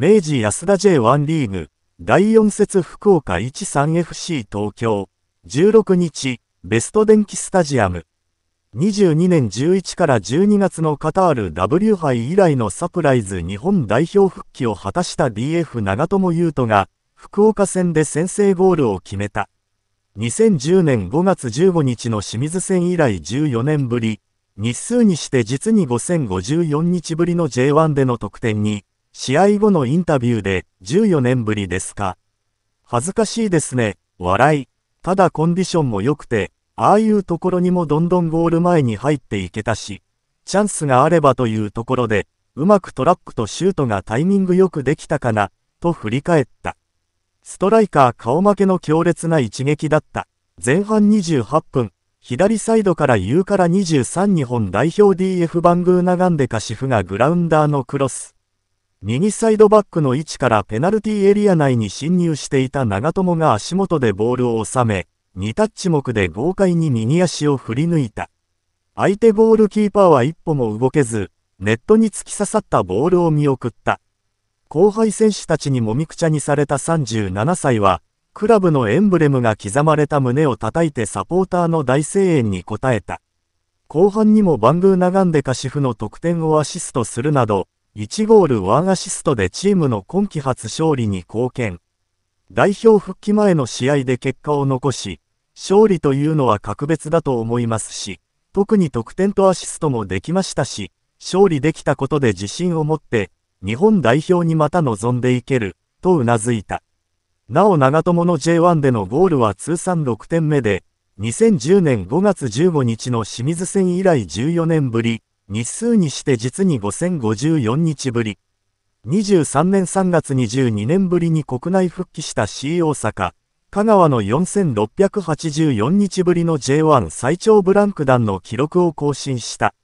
明治安田 J1 リーグ第4節福岡 13FC 東京16日ベスト電気スタジアム22年11から12月のカタール W 杯以来のサプライズ日本代表復帰を果たした DF 長友佑都が福岡戦で先制ゴールを決めた2010年5月15日の清水戦以来14年ぶり日数にして実に5054日ぶりの J1 での得点に試合後のインタビューで14年ぶりですか。恥ずかしいですね、笑い。ただコンディションも良くて、ああいうところにもどんどんゴール前に入っていけたし、チャンスがあればというところで、うまくトラックとシュートがタイミングよくできたかな、と振り返った。ストライカー顔負けの強烈な一撃だった。前半28分、左サイドから U から23日本代表 DF バングーナガンデカシフがグラウンダーのクロス。右サイドバックの位置からペナルティエリア内に侵入していた長友が足元でボールを収め、2タッチ目で豪快に右足を振り抜いた。相手ゴールキーパーは一歩も動けず、ネットに突き刺さったボールを見送った。後輩選手たちにもみくちゃにされた37歳は、クラブのエンブレムが刻まれた胸を叩いてサポーターの大声援に応えた。後半にもバングーナガンデカシフの得点をアシストするなど、1ゴール1アシストでチームの今季初勝利に貢献。代表復帰前の試合で結果を残し、勝利というのは格別だと思いますし、特に得点とアシストもできましたし、勝利できたことで自信を持って、日本代表にまた臨んでいける、とうなずいた。なお長友の J1 でのゴールは通算6点目で、2010年5月15日の清水戦以来14年ぶり、日数にして実に5054日ぶり。23年3月22年ぶりに国内復帰した C 大阪、香川の4684日ぶりの J1 最長ブランク団の記録を更新した。